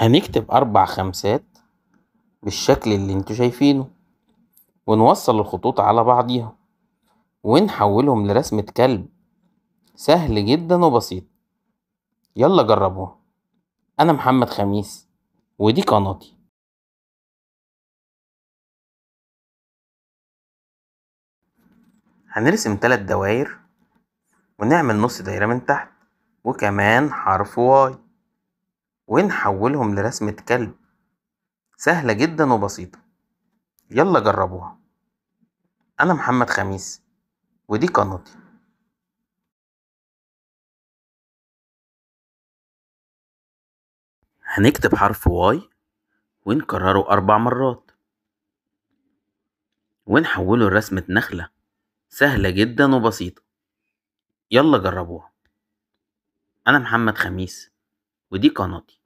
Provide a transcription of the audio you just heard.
هنكتب أربع خمسات بالشكل اللي انتوا شايفينه ونوصل الخطوط على بعضيها ونحولهم لرسمة كلب سهل جدا وبسيط يلا جربوها أنا محمد خميس ودي قناتي هنرسم تلات دواير ونعمل نص دايرة من تحت وكمان حرف واي ونحولهم لرسمة كلب سهلة جدا وبسيطة يلا جربوها أنا محمد خميس ودي قناتي هنكتب حرف واي ونكرره أربع مرات ونحوله لرسمة نخلة سهلة جدا وبسيطة يلا جربوها أنا محمد خميس ودي قناتي